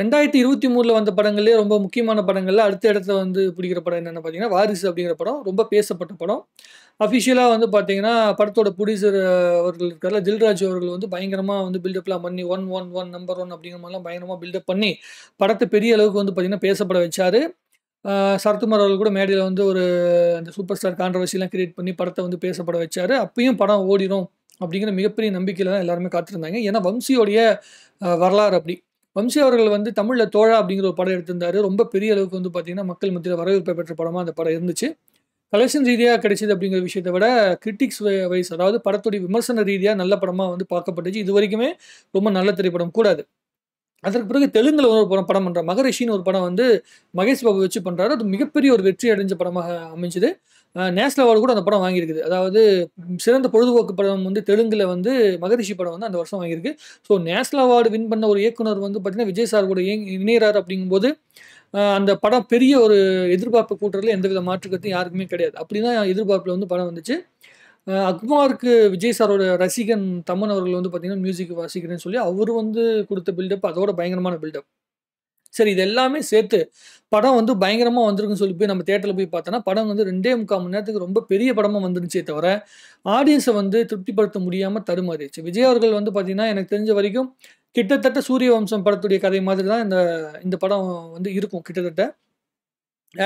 ரெண்டாயிரத்தி இருபத்தி மூணில் வந்த படங்களே ரொம்ப முக்கியமான படங்களில் அடுத்த இடத்துல வந்து பிடிக்கிற படம் என்னென்னு பார்த்தீங்கன்னா வாரிசு அப்படிங்கிற படம் ரொம்ப பேசப்பட்ட படம் அஃபிஷியலாக வந்து பார்த்தீங்கன்னா படத்தோட புடிசர் அவர்கள் இருக்கார்ல தில்ராஜ் அவர்கள் வந்து பயங்கரமாக வந்து பில்டப்லாம் பண்ணி one one one number one அப்படிங்கிற மாதிரிலாம் பயங்கரமாக பில்டப் பண்ணி படத்தை பெரிய அளவுக்கு வந்து பார்த்திங்கன்னா பேசப்பட வச்சார் சரத்குமார் அவர்கள் கூட மேடையில் வந்து ஒரு அந்த சூப்பர் ஸ்டார் கான்ட்ரவர்சிலாம் கிரியேட் பண்ணி படத்தை வந்து பேசப்பட வச்சார் அப்பயும் படம் ஓடிடும் அப்படிங்கிற மிகப்பெரிய நம்பிக்கையில் தான் எல்லாருமே காத்திருந்தாங்க ஏன்னா வம்சியோடைய வரலாறு அப்படி வம்சி அவர்கள் வந்து தமிழில் தோழா அப்படிங்கிற ஒரு படம் எடுத்திருந்தாரு ரொம்ப பெரிய அளவுக்கு வந்து பார்த்தீங்கன்னா மக்கள் மத்தியில் வரவேற்பை பெற்ற படமாக அந்த படம் இருந்துச்சு கலெக்ஷன் ரீதியாக கிடைச்சிது அப்படிங்கிற விஷயத்தை விட கிரிட்டிக்ஸ் வைஸ் அதாவது படத்துடைய விமர்சன ரீதியாக நல்ல படமாக வந்து பார்க்கப்பட்டுச்சு இது வரைக்குமே ரொம்ப நல்ல திரைப்படம் கூடாது அதற்கு பிறகு தெலுங்கில் ஒரு படம் படம் பண்ணுற மகரிஷின்னு ஒரு படம் வந்து மகேஷ் பாபு வச்சு பண்ணுறாரு அது மிகப்பெரிய ஒரு வெற்றி அடைஞ்ச படமாக அமைஞ்சுது நேஷ்னல் அவார்டு கூட அந்த படம் வாங்கியிருக்குது அதாவது சிறந்த பொழுதுபோக்கு படம் வந்து தெலுங்கில் வந்து மகரிஷி படம் வந்து அந்த வருஷம் வாங்கியிருக்கு ஸோ நேஷ்னல் அவார்டு வின் பண்ண ஒரு இயக்குனர் வந்து பார்த்திங்கன்னா விஜய் சார் கூட இணைகிறார் அப்படிங்கும்போது அந்த படம் பெரிய ஒரு எதிர்பார்ப்பு கூட்டுறதுல எந்தவித மாற்றுக்கத்தையும் யாருக்குமே கிடையாது அப்படி தான் எதிர்பார்ப்பில் வந்து படம் வந்துச்சு அக்மாருக்கு விஜய் சாரோட ரசிகன் தம்மன் அவர்கள் வந்து பார்த்திங்கன்னா மியூசிக் வாசிக்கிறேன்னு சொல்லி அவர் வந்து கொடுத்த பில்டப் அதோட பயங்கரமான பில்டப் சரி இது எல்லாமே சேர்த்து படம் வந்து பயங்கரமாக வந்திருக்குன்னு சொல்லி போய் நம்ம தேட்டரில் போய் பார்த்தோன்னா படம் வந்து ரெண்டே முக்கால் மணி நேரத்துக்கு ரொம்ப பெரிய படமாக வந்துருச்சே தவிர ஆடியன்ஸை வந்து திருப்திப்படுத்த முடியாமல் தருமாறிச்சு விஜய் அவர்கள் வந்து பார்த்திங்கன்னா எனக்கு தெரிஞ்ச வரைக்கும் கிட்டத்தட்ட சூரிய வம்சம் படத்துடைய கதை மாதிரி தான் இந்த இந்த படம் வந்து இருக்கும் கிட்டத்தட்ட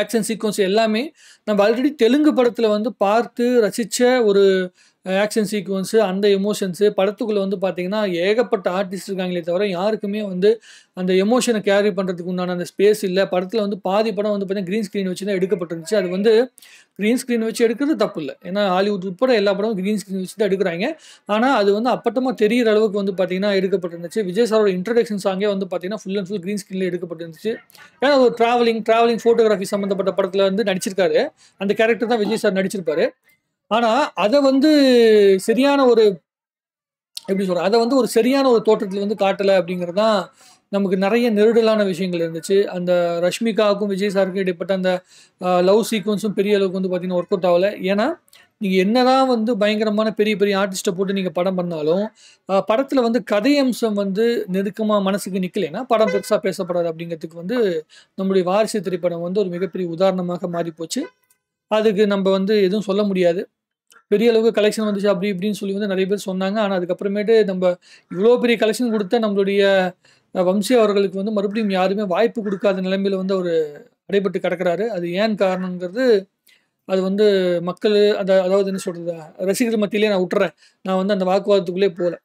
ஆக்ஷன் சீக்வன்ஸ் எல்லாமே நம்ம ஆல்ரெடி தெலுங்கு படத்தில் வந்து பார்த்து ரசித்த ஒரு ஆக்ஷன் சீக்வன்ஸு அந்த எமோஷன்ஸு படத்துக்குள்ளே வந்து பார்த்திங்கன்னா ஏகப்பட்ட ஆர்டிஸ்ட் இருக்காங்களே தவிர யாருக்குமே வந்து அந்த எமோஷனை கேரி பண்ணுறதுக்கு உண்டான அந்த ஸ்பேஸ் இல்லை படத்தில் வந்து பாதி படம் வந்து பார்த்திங்கன்னா க்ரீன் ஸ்க்ரீன் வச்சு தான் எடுக்கப்பட்டிருந்துச்சு அது வந்து க்ரீன் ஸ்க்ரீன் வச்சு எடுக்கிறது தப்பு இல்லை ஏன்னா ஹாலிவுட் உட்பட எல்லா படமும் க்ரீன் ஸ்க்ரீன் வச்சு தான் எடுக்கிறாங்க ஆனால் அது வந்து அப்பட்டமாக தெரிகிற அளவுக்கு வந்து பார்த்திங்கன்னா எடுக்கப்பட்டிருந்துச்சு விஜய் சாரோட இன்ட்ரடக்ஷன் சாங்கே வந்து பார்த்திங்கன்னா ஃபுல் அண்ட் ஃபுல் க்ரீன் ஸ்க்ரீனில் எடுக்கப்பட்டிருந்துச்சு ஏன்னா ஒரு ட்ராவலிங் ட்ராவலிங் ஃபோட்டோகிராஃபி சம்மந்தப்பட்ட படத்தில் வந்து நடிச்சிருக்காரு அந்த கேரக்டர் தான் விஜய் சார் நடிச்சிருப்பாரு ஆனால் அதை வந்து சரியான ஒரு எப்படி சொல்கிறேன் அதை வந்து ஒரு சரியான ஒரு தோற்றத்தில் வந்து காட்டலை அப்படிங்கிறது தான் நமக்கு நிறைய நெருடலான விஷயங்கள் இருந்துச்சு அந்த ரஷ்மிகாவுக்கும் விஜய் சாருக்கும் இடைப்பட்ட அந்த லவ் சீக்வன்ஸும் பெரிய அளவுக்கு வந்து பார்த்திங்கன்னா ஒர்க் அவுட் ஆகலை ஏன்னா நீங்கள் என்னதான் வந்து பயங்கரமான பெரிய பெரிய ஆர்டிஸ்ட்டை போட்டு நீங்கள் படம் பண்ணாலும் படத்தில் வந்து கதை அம்சம் வந்து நெருக்கமாக மனசுக்கு நிற்கலைனா படம் பெருசாக பேசப்படாது அப்படிங்கிறதுக்கு வந்து நம்முடைய வாரிசு திரைப்படம் வந்து ஒரு மிகப்பெரிய உதாரணமாக மாறி போச்சு அதுக்கு நம்ம வந்து எதுவும் சொல்ல முடியாது பெரிய அளவுக்கு கலெக்ஷன் வந்துச்சு அப்படி இப்படின்னு சொல்லி வந்து நிறைய பேர் சொன்னாங்க ஆனால் அதுக்கப்புறமேட்டு நம்ம இவ்வளோ பெரிய கலெக்ஷன் கொடுத்த நம்மளுடைய வம்சி அவர்களுக்கு வந்து மறுபடியும் யாருமே வாய்ப்பு கொடுக்காத நிலைமையில் வந்து அவர் அடைபட்டு கிடக்கிறாரு அது ஏன் காரணங்கிறது அது வந்து மக்கள் அதை அதாவது என்ன சொல்கிறது ரசிகர் மத்தியிலே நான் விட்டுறேன் நான் வந்து அந்த வாக்குவாதத்துக்குள்ளே போகல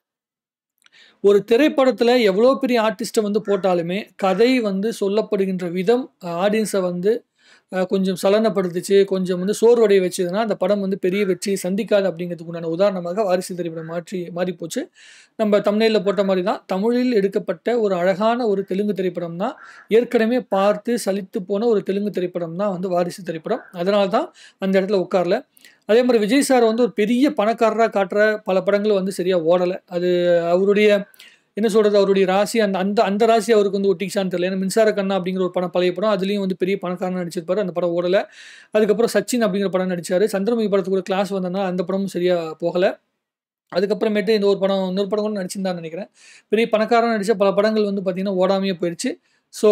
ஒரு திரைப்படத்தில் எவ்வளோ பெரிய ஆர்டிஸ்ட்டை வந்து போட்டாலுமே கதை வந்து சொல்லப்படுகின்ற விதம் ஆடியன்ஸை வந்து கொஞ்சம் சலனப்படுத்துச்சு கொஞ்சம் வந்து சோர்வடைய வச்சதுன்னா அந்த படம் வந்து பெரிய வெற்றி சந்திக்காது அப்படிங்கிறதுக்கு உண்டான உதாரணமாக வாரிசு திரைப்படம் மாற்றி மாறி போச்சு நம்ம தமிழில் போட்ட மாதிரி தான் தமிழில் எடுக்கப்பட்ட ஒரு அழகான ஒரு தெலுங்கு திரைப்படம் தான் ஏற்கனவே பார்த்து சலித்து போன ஒரு தெலுங்கு திரைப்படம் தான் வந்து வாரிசு திரைப்படம் அதனால தான் அந்த இடத்துல உட்காரல அதே மாதிரி விஜய் சார் வந்து ஒரு பெரிய பணக்காரராக காட்டுற பல படங்கள் வந்து சரியாக ஓடலை அது அவருடைய என்ன சொல்கிறது அவருடைய ராசி அந்த அந்த அந்த ராசி அவருக்கு வந்து ஒட்டிக்கிச்சான்னு தெரியல ஏன்னா மின்சார கண்ணா அப்படிங்கிற ஒரு படம் பழைய படம் அதுலேயும் வந்து பெரிய பணக்காரன் நடிச்சிருப்பாரு அந்த படம் ஓடலை அதுக்கப்புறம் சச்சின் அப்படிங்கிற படம் நடித்தார் சந்திரமுகி படத்துக்கு ஒரு கிளாஸ் வந்தனா அந்த படமும் சரியாக போகலை அதுக்கப்புறமேட்டு இந்த ஒரு படம் இன்னொரு படம் கூட நடிச்சிருந்தான்னு நினைக்கிறேன் பெரிய பணக்காரன் நடித்த பல படங்கள் வந்து பார்த்திங்கன்னா ஓடாமையே போயிடுச்சு ஸோ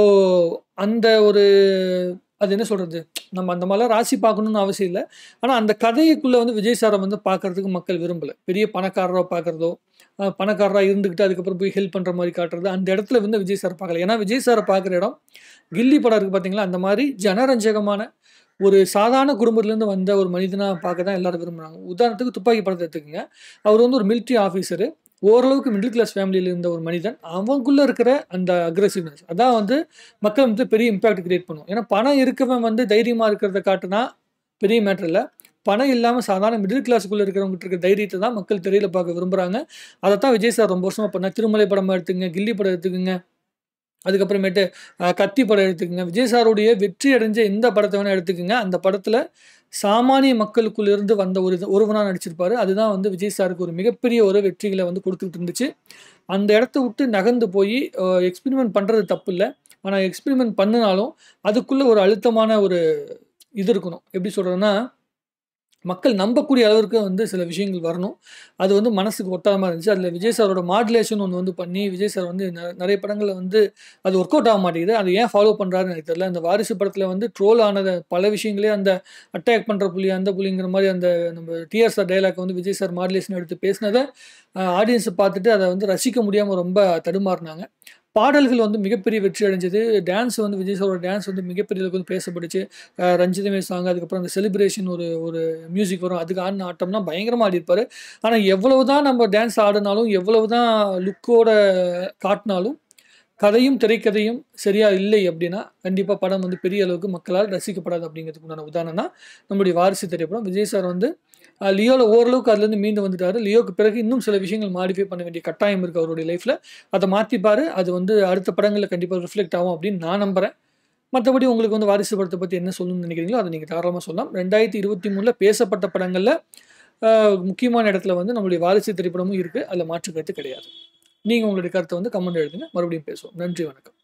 அந்த ஒரு அது என்ன சொல்கிறது நம்ம அந்த மாதிரிலாம் ராசி பார்க்கணுன்னு அவசியம் இல்லை ஆனால் அந்த கதைக்குள்ளே வந்து விஜய் சாரை வந்து பார்க்குறதுக்கு மக்கள் விரும்பலை பெரிய பணக்காரராக பார்க்குறதோ பணக்காரராக இருந்துக்கிட்டு அதுக்கப்புறம் போய் ஹெல்ப் பண்ணுற மாதிரி காட்டுறது அந்த இடத்துல வந்து விஜய் சார் பார்க்கல ஏன்னா விஜய் சாரை பார்க்குற இடம் கில்லி படம் இருக்குது பார்த்தீங்களா அந்த மாதிரி ஜனரஞ்சகமான ஒரு சாதாரண குடும்பத்துலேருந்து வந்த ஒரு மனிதனாக பார்க்க தான் எல்லோரும் விரும்புகிறாங்க உதாரணத்துக்கு துப்பாக்கி படத்தை எடுத்துக்கோங்க அவர் வந்து ஒரு மிலிட்ரி ஆஃபீஸரு ஓரளவுக்கு மிடில் கிளாஸ் ஃபேமிலியில் இருந்த ஒரு மனிதன் அவங்களுக்குள்ளே இருக்கிற அந்த அக்ரெசிவ்னஸ் அதான் வந்து மக்கள் வந்து பெரிய இம்பாக்ட் கிரியேட் பண்ணுவோம் ஏன்னா பணம் இருக்கவன் வந்து தைரியமாக இருக்கிறத காட்டுனா பெரிய மேட்ரு இல்லை பணம் இல்லாமல் சாதாரண மிடில் கிளாஸுக்குள்ளே இருக்கிறவங்ககிட்ட இருக்க தைரியத்தை தான் மக்கள் திரையில் பார்க்க விரும்புகிறாங்க அதை தான் விஜய் சார் ரொம்ப வருஷமாக பண்ணால் திருமலை படமாக எடுத்துங்க கில்லி படம் எடுத்துக்குங்க அதுக்கப்புறமேட்டு கத்தி படம் எடுத்துக்கோங்க விஜய் சாருடைய வெற்றி அடைஞ்ச எந்த படத்தை வேணால் எடுத்துக்கோங்க அந்த படத்தில் சாமானிய மக்களுக்குள்ளிருந்து வந்த ஒரு ஒருவனாக நடிச்சிருப்பாரு அதுதான் வந்து விஜய் சாருக்கு ஒரு மிகப்பெரிய ஒரு வெற்றிகளை வந்து கொடுத்துட்டு இருந்துச்சு அந்த இடத்த விட்டு நகர்ந்து போய் எக்ஸ்பிரிமெண்ட் பண்ணுறது தப்பு இல்லை ஆனால் எக்ஸ்பிரிமெண்ட் பண்ணினாலும் அதுக்குள்ளே ஒரு அழுத்தமான ஒரு இது இருக்கணும் எப்படி சொல்கிறதுன்னா மக்கள் நம்பக்கூடிய அளவிற்கு வந்து சில விஷயங்கள் வரணும் அது வந்து மனசுக்கு மாதிரி இருந்துச்சு அதில் விஜய் சாரோட மாடுலேஷன் ஒன்று வந்து பண்ணி விஜய் சார் வந்து நிறைய படங்களை வந்து அது ஒர்க் அவுட் ஆக மாட்டேங்குது அது ஏன் ஃபாலோ பண்ணுறாருன்னு எனக்கு தெரியல அந்த வாரிசு படத்தில் வந்து ட்ரோல் ஆனது பல விஷயங்களே அந்த அட்டாக் பண்ணுற புலி அந்த புலிங்கிற மாதிரி அந்த நம்ம டிஆர் சார் டைலாக் வந்து விஜய் சார் மாடுலேஷன் எடுத்து பேசினதை ஆடியன்ஸை பார்த்துட்டு அதை வந்து ரசிக்க முடியாமல் ரொம்ப தடுமாறினாங்க பாடல்கள் வந்து மிகப்பெரிய வெற்றி அடைஞ்சது டான்ஸ் வந்து விஜய் சாரோட டான்ஸ் வந்து மிகப்பெரிய அளவுக்கு வந்து பேசப்பட்டுச்சு ரஞ்சிதமே சாங் அதுக்கப்புறம் அந்த செலிப்ரேஷன் ஒரு ஒரு மியூசிக் வரும் அதுக்கு ஆடின ஆட்டம்னா பயங்கரமாக ஆடிருப்பார் ஆனால் எவ்வளவு தான் நம்ம டான்ஸ் ஆடினாலும் எவ்வளவு தான் லுக்கோட காட்டினாலும் கதையும் திரைக்கதையும் சரியாக இல்லை அப்படின்னா கண்டிப்பாக படம் வந்து பெரிய அளவுக்கு மக்களால் ரசிக்கப்படாது அப்படிங்கிறதுக்கு உண்டான உதாரணம்னா நம்முடைய வாரிசு திரைப்படம் விஜய் சார் வந்து லியோவில் ஓரளவுக்கு அதுலேருந்து மீண்டு வந்துட்டாரு லியோக்கு பிறகு இன்னும் சில விஷயங்கள் மாடிஃபை பண்ண வேண்டிய கட்டாயம் இருக்குது அவருடைய லைஃப்பில் அதை மாற்றிப்பார் அது வந்து அடுத்த படங்களில் கண்டிப்பாக ரிஃப்ளெக்ட் ஆகும் அப்படின்னு நான் நம்புகிறேன் மற்றபடி உங்களுக்கு வந்து வாரிசு படத்தை பற்றி என்ன சொல்லணும்னு நினைக்கிறீங்களோ அதை நீங்கள் தாராளமாக சொல்லலாம் ரெண்டாயிரத்தி இருபத்தி மூணில் பேசப்பட்ட படங்களில் முக்கியமான இடத்துல வந்து நம்மளுடைய வாரிசு திரைப்படமும் இருக்குது அதில் மாற்றுக்கிறது கிடையாது நீங்கள் உங்களுடைய கருத்தை வந்து கமெண்ட் எழுதுங்க மறுபடியும் பேசுவோம் நன்றி வணக்கம்